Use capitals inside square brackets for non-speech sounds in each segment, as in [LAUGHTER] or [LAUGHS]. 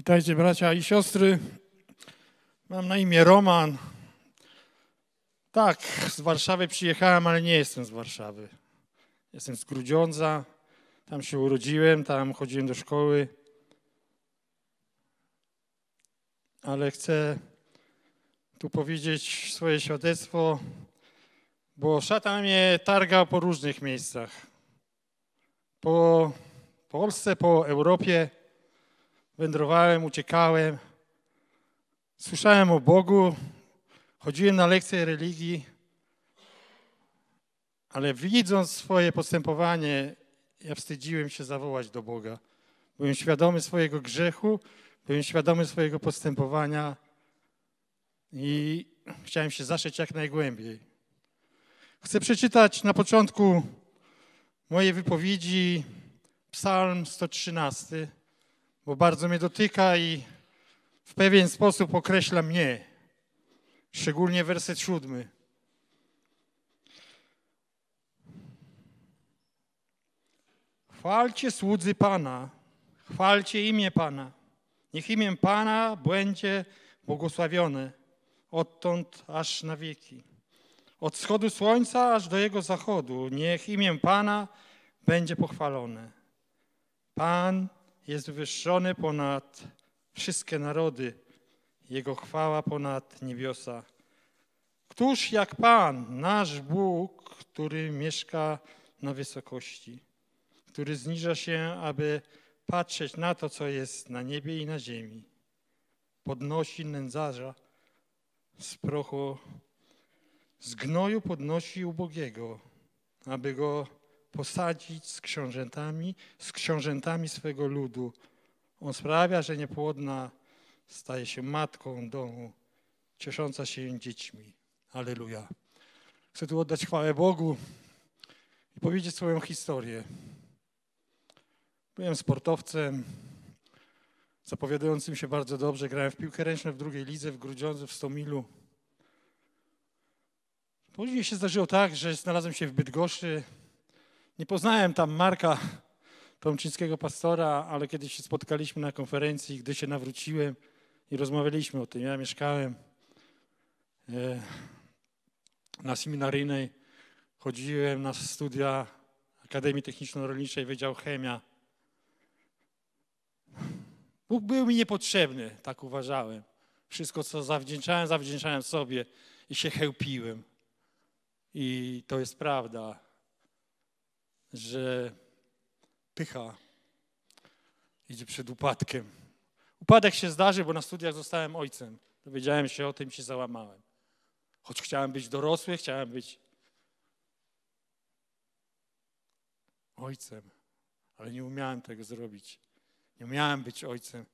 Witajcie bracia i siostry. Mam na imię Roman. Tak, z Warszawy przyjechałem, ale nie jestem z Warszawy. Jestem z Grudziądza. Tam się urodziłem, tam chodziłem do szkoły. Ale chcę tu powiedzieć swoje świadectwo, bo szatan mnie targał po różnych miejscach. Po Polsce, po Europie wędrowałem, uciekałem. Słyszałem o Bogu, chodziłem na lekcje religii, ale widząc swoje postępowanie, ja wstydziłem się zawołać do Boga. Byłem świadomy swojego grzechu, byłem świadomy swojego postępowania i chciałem się zaszeć jak najgłębiej. Chcę przeczytać na początku mojej wypowiedzi Psalm 113 bo bardzo mnie dotyka i w pewien sposób określa mnie, szczególnie werset siódmy. Chwalcie słudzy Pana, chwalcie imię Pana. Niech imię Pana będzie błogosławione odtąd aż na wieki. Od wschodu słońca aż do jego zachodu, niech imię Pana będzie pochwalone. Pan jest wyższony ponad wszystkie narody, Jego chwała ponad niebiosa. Któż jak Pan, nasz Bóg, który mieszka na wysokości, który zniża się, aby patrzeć na to, co jest na niebie i na ziemi, podnosi nędzarza z prochu, z gnoju podnosi ubogiego, aby go posadzić z książętami, z książętami swego ludu. On sprawia, że niepłodna staje się matką domu, ciesząca się dziećmi. Aleluja. Chcę tu oddać chwałę Bogu i powiedzieć swoją historię. Byłem sportowcem zapowiadającym się bardzo dobrze. Grałem w piłkę ręczną w drugiej lidze w Grudziądze, w Stomilu. Później się zdarzyło tak, że znalazłem się w Bydgoszczy, nie poznałem tam Marka Tomczyńskiego pastora, ale kiedy się spotkaliśmy na konferencji, gdy się nawróciłem i rozmawialiśmy o tym, ja mieszkałem e, na seminaryjnej, chodziłem na studia Akademii Techniczno-Rolniczej, Wydział Chemia. Bóg był mi niepotrzebny, tak uważałem. Wszystko, co zawdzięczałem, zawdzięczałem sobie i się chełpiłem. I to jest prawda że pycha idzie przed upadkiem. Upadek się zdarzy, bo na studiach zostałem ojcem. Dowiedziałem się o tym się załamałem. Choć chciałem być dorosły, chciałem być ojcem, ale nie umiałem tego zrobić. Nie umiałem być ojcem.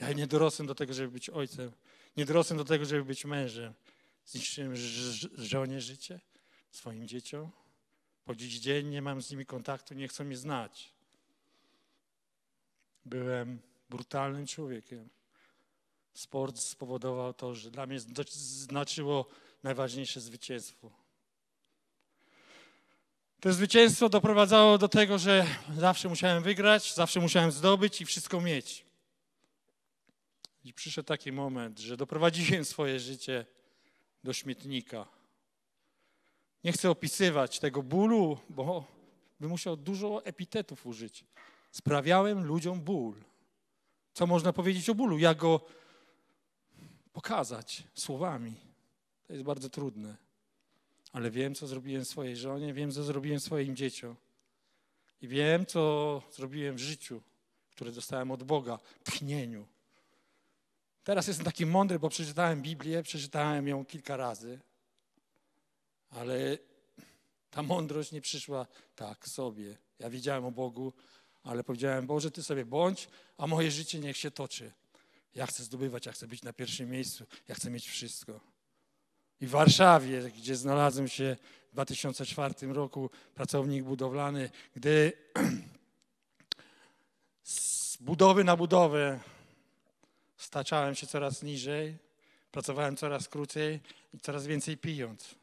Ja nie dorosłem do tego, żeby być ojcem. Nie dorosłem do tego, żeby być mężem. Zniszczyłem żonie życie, swoim dzieciom. Po dziś dzień nie mam z nimi kontaktu, nie chcą mnie znać. Byłem brutalnym człowiekiem. Sport spowodował to, że dla mnie znaczyło najważniejsze zwycięstwo. To zwycięstwo doprowadzało do tego, że zawsze musiałem wygrać, zawsze musiałem zdobyć i wszystko mieć. I przyszedł taki moment, że doprowadziłem swoje życie do śmietnika. Nie chcę opisywać tego bólu, bo bym musiał dużo epitetów użyć. Sprawiałem ludziom ból. Co można powiedzieć o bólu? Jak go pokazać słowami? To jest bardzo trudne. Ale wiem, co zrobiłem swojej żonie, wiem, co zrobiłem swoim dzieciom. I wiem, co zrobiłem w życiu, które dostałem od Boga, tchnieniu. Teraz jestem taki mądry, bo przeczytałem Biblię, przeczytałem ją kilka razy ale ta mądrość nie przyszła tak sobie. Ja wiedziałem o Bogu, ale powiedziałem, Boże, Ty sobie bądź, a moje życie niech się toczy. Ja chcę zdobywać, ja chcę być na pierwszym miejscu, ja chcę mieć wszystko. I w Warszawie, gdzie znalazłem się w 2004 roku, pracownik budowlany, gdy z budowy na budowę staczałem się coraz niżej, pracowałem coraz krócej i coraz więcej pijąc.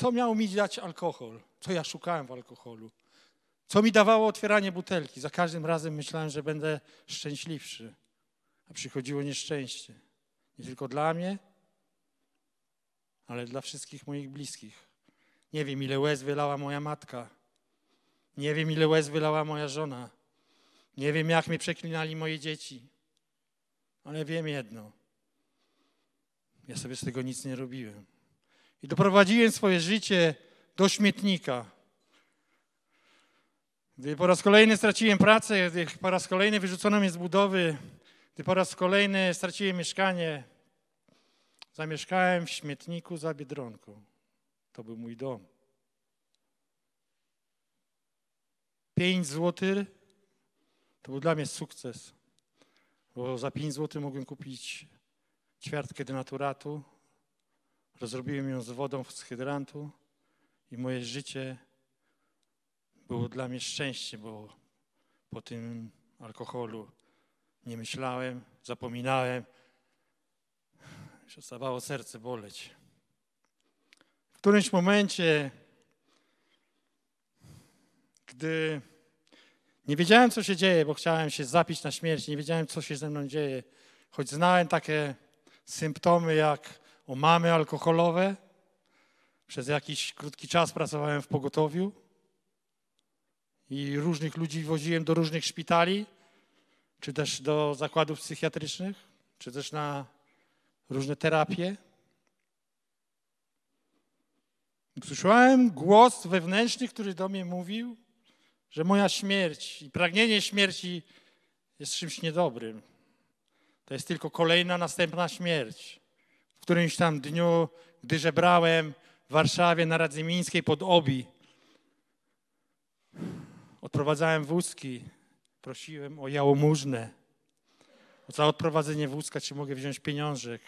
Co miał mi dać alkohol? Co ja szukałem w alkoholu? Co mi dawało otwieranie butelki? Za każdym razem myślałem, że będę szczęśliwszy. A przychodziło nieszczęście. Nie tylko dla mnie, ale dla wszystkich moich bliskich. Nie wiem, ile łez wylała moja matka. Nie wiem, ile łez wylała moja żona. Nie wiem, jak mnie przeklinali moje dzieci. Ale wiem jedno. Ja sobie z tego nic nie robiłem. I doprowadziłem swoje życie do śmietnika. Gdy po raz kolejny straciłem pracę, gdy po raz kolejny wyrzucono mnie z budowy, gdy po raz kolejny straciłem mieszkanie, zamieszkałem w śmietniku za Biedronką. To był mój dom. Pięć złotych to był dla mnie sukces, bo za pięć złotych mogłem kupić ćwiartkę denaturatu, Rozrobiłem ją z wodą z hydrantu i moje życie było dla mnie szczęście, bo po tym alkoholu nie myślałem, zapominałem, przestawało serce boleć. W którymś momencie, gdy nie wiedziałem, co się dzieje, bo chciałem się zapić na śmierć, nie wiedziałem, co się ze mną dzieje, choć znałem takie symptomy jak o mamy alkoholowe. Przez jakiś krótki czas pracowałem w pogotowiu i różnych ludzi woziłem do różnych szpitali, czy też do zakładów psychiatrycznych, czy też na różne terapie. Słyszałem głos wewnętrzny, który do mnie mówił, że moja śmierć i pragnienie śmierci jest czymś niedobrym. To jest tylko kolejna, następna śmierć w którymś tam dniu, gdy żebrałem w Warszawie na Radzy Mińskiej pod Obi. Odprowadzałem wózki, prosiłem o jałmużnę, za odprowadzenie wózka, czy mogę wziąć pieniążek.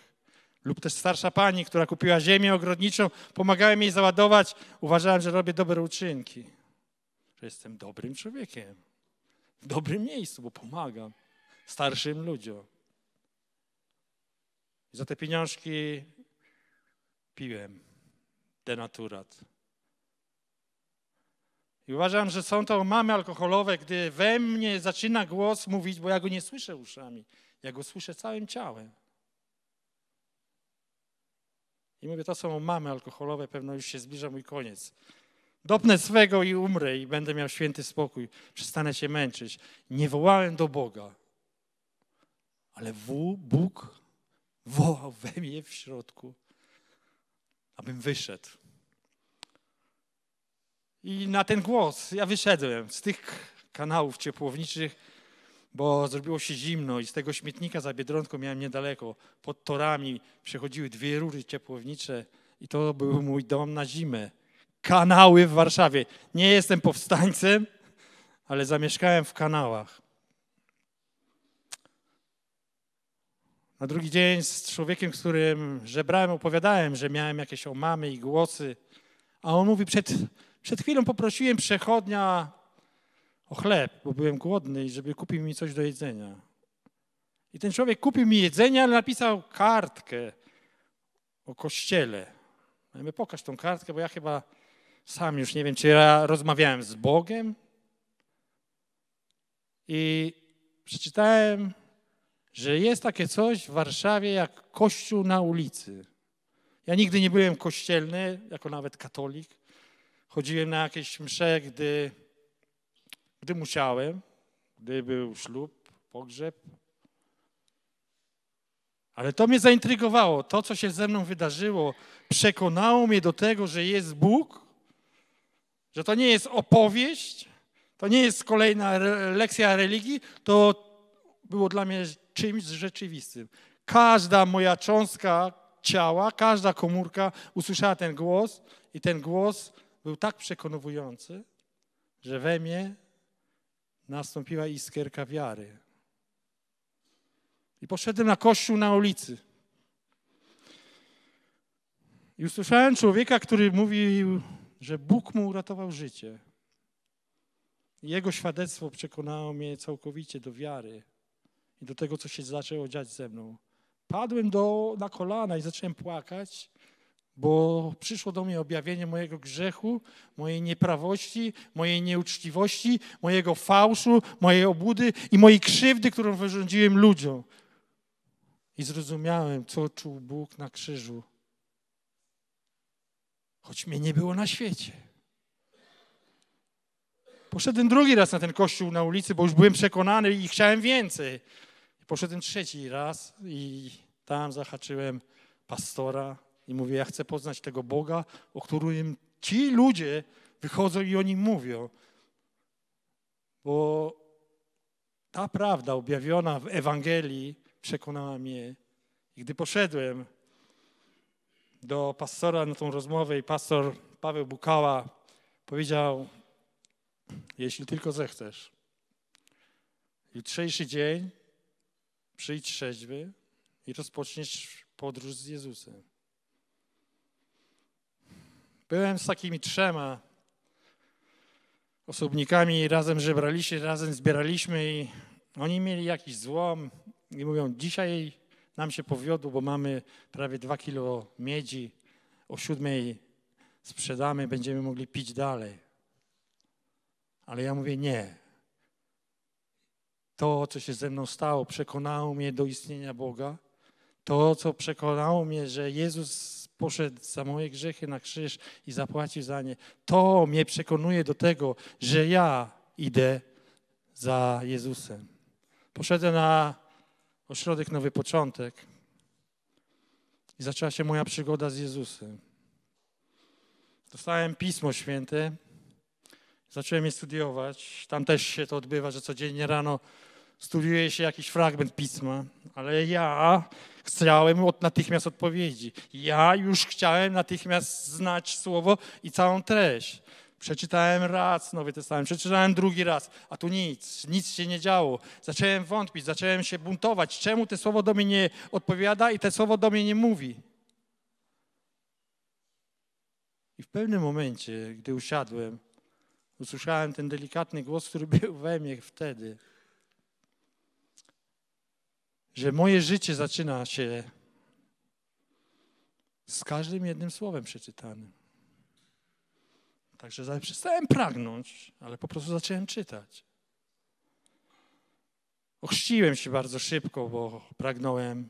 Lub też starsza pani, która kupiła ziemię ogrodniczą, pomagałem jej załadować, uważałem, że robię dobre uczynki, że jestem dobrym człowiekiem, w dobrym miejscu, bo pomagam starszym ludziom. I za te pieniążki piłem denaturat. I uważam, że są to mamy alkoholowe, gdy we mnie zaczyna głos mówić, bo ja go nie słyszę uszami, ja go słyszę całym ciałem. I mówię, to są mamy alkoholowe, pewno już się zbliża mój koniec. Dopnę swego i umrę i będę miał święty spokój. Przestanę się męczyć. Nie wołałem do Boga. Ale Bóg wołał we mnie w środku, abym wyszedł. I na ten głos ja wyszedłem z tych kanałów ciepłowniczych, bo zrobiło się zimno i z tego śmietnika za Biedronką miałem niedaleko. Pod torami przechodziły dwie rury ciepłownicze i to był mój dom na zimę. Kanały w Warszawie. Nie jestem powstańcem, ale zamieszkałem w kanałach. Na drugi dzień z człowiekiem, z którym żebrałem, opowiadałem, że miałem jakieś omamy i głosy. A on mówi, przed, przed chwilą poprosiłem przechodnia o chleb, bo byłem głodny i żeby kupił mi coś do jedzenia. I ten człowiek kupił mi jedzenie, ale napisał kartkę o kościele. Ja no mówię, pokaż tą kartkę, bo ja chyba sam już nie wiem, czy ja rozmawiałem z Bogiem. I przeczytałem że jest takie coś w Warszawie jak kościół na ulicy. Ja nigdy nie byłem kościelny, jako nawet katolik. Chodziłem na jakieś msze, gdy, gdy musiałem, gdy był ślub, pogrzeb. Ale to mnie zaintrygowało. To, co się ze mną wydarzyło, przekonało mnie do tego, że jest Bóg, że to nie jest opowieść, to nie jest kolejna lekcja religii. To było dla mnie czymś rzeczywistym. Każda moja cząstka ciała, każda komórka usłyszała ten głos i ten głos był tak przekonujący, że we mnie nastąpiła iskierka wiary. I poszedłem na kościół na ulicy. I usłyszałem człowieka, który mówił, że Bóg mu uratował życie. Jego świadectwo przekonało mnie całkowicie do wiary i do tego, co się zaczęło dziać ze mną. Padłem do, na kolana i zacząłem płakać, bo przyszło do mnie objawienie mojego grzechu, mojej nieprawości, mojej nieuczciwości, mojego fałszu, mojej obudy i mojej krzywdy, którą wyrządziłem ludziom. I zrozumiałem, co czuł Bóg na krzyżu. Choć mnie nie było na świecie. Poszedłem drugi raz na ten kościół na ulicy, bo już byłem przekonany i chciałem więcej poszedłem trzeci raz i tam zahaczyłem pastora i mówię, ja chcę poznać tego Boga, o którym ci ludzie wychodzą i o nim mówią. Bo ta prawda objawiona w Ewangelii przekonała mnie. I gdy poszedłem do pastora na tą rozmowę i pastor Paweł Bukała powiedział, jeśli tylko zechcesz. Jutrzejszy dzień Przyjdź trzeźwy i rozpoczniesz podróż z Jezusem. Byłem z takimi trzema osobnikami, razem żebraliśmy, razem zbieraliśmy i oni mieli jakiś złom i mówią, dzisiaj nam się powiodło, bo mamy prawie dwa kilo miedzi, o siódmej sprzedamy, będziemy mogli pić dalej. Ale ja mówię, nie, to, co się ze mną stało, przekonało mnie do istnienia Boga. To, co przekonało mnie, że Jezus poszedł za moje grzechy na krzyż i zapłacił za nie, to mnie przekonuje do tego, że ja idę za Jezusem. Poszedłem na ośrodek Nowy Początek i zaczęła się moja przygoda z Jezusem. Dostałem Pismo Święte, zacząłem je studiować. Tam też się to odbywa, że codziennie rano studiuje się jakiś fragment pisma, ale ja chciałem od, natychmiast odpowiedzi. Ja już chciałem natychmiast znać słowo i całą treść. Przeczytałem raz Nowy Testament, przeczytałem drugi raz, a tu nic, nic się nie działo. Zacząłem wątpić, zacząłem się buntować, czemu to słowo do mnie nie odpowiada i to słowo do mnie nie mówi. I w pewnym momencie, gdy usiadłem, usłyszałem ten delikatny głos, który [LAUGHS] był we mnie wtedy – że moje życie zaczyna się z każdym jednym słowem przeczytanym. Także przestałem pragnąć, ale po prostu zacząłem czytać. Ochrzciłem się bardzo szybko, bo pragnąłem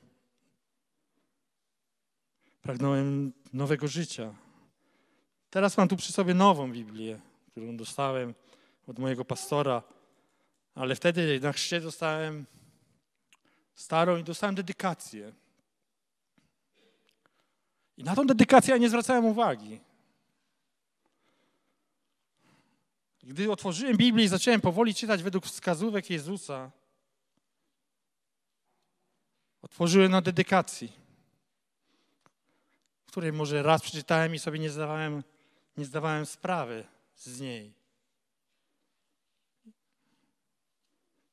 pragnąłem nowego życia. Teraz mam tu przy sobie nową Biblię, którą dostałem od mojego pastora, ale wtedy na chrzcie dostałem starą i dostałem dedykację. I na tą dedykację ja nie zwracałem uwagi. Gdy otworzyłem Biblię i zacząłem powoli czytać według wskazówek Jezusa, otworzyłem na dedykacji, której może raz przeczytałem i sobie nie zdawałem, nie zdawałem sprawy z niej.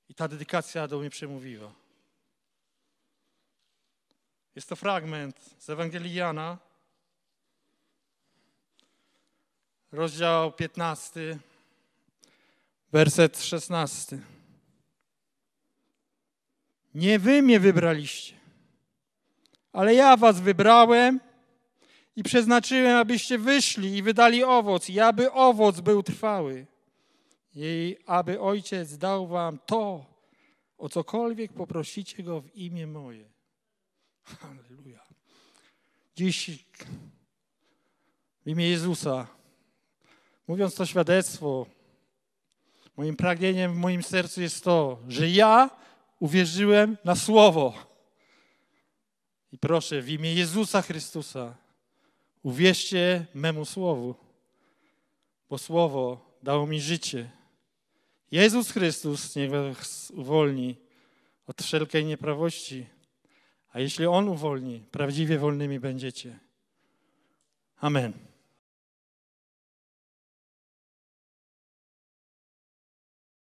I ta dedykacja do mnie przemówiła. Jest to fragment z Ewangelii Jana, rozdział 15, werset 16. Nie wy mnie wybraliście, ale ja was wybrałem i przeznaczyłem, abyście wyszli i wydali owoc, i aby owoc był trwały. I aby Ojciec dał wam to, o cokolwiek poprosicie Go w imię moje. Halleluja. Dziś w imię Jezusa, mówiąc to świadectwo, moim pragnieniem w moim sercu jest to, że ja uwierzyłem na Słowo. I proszę, w imię Jezusa Chrystusa, uwierzcie memu Słowu, bo Słowo dało mi życie. Jezus Chrystus niech was uwolni od wszelkiej nieprawości. A jeśli On uwolni, prawdziwie wolnymi będziecie. Amen.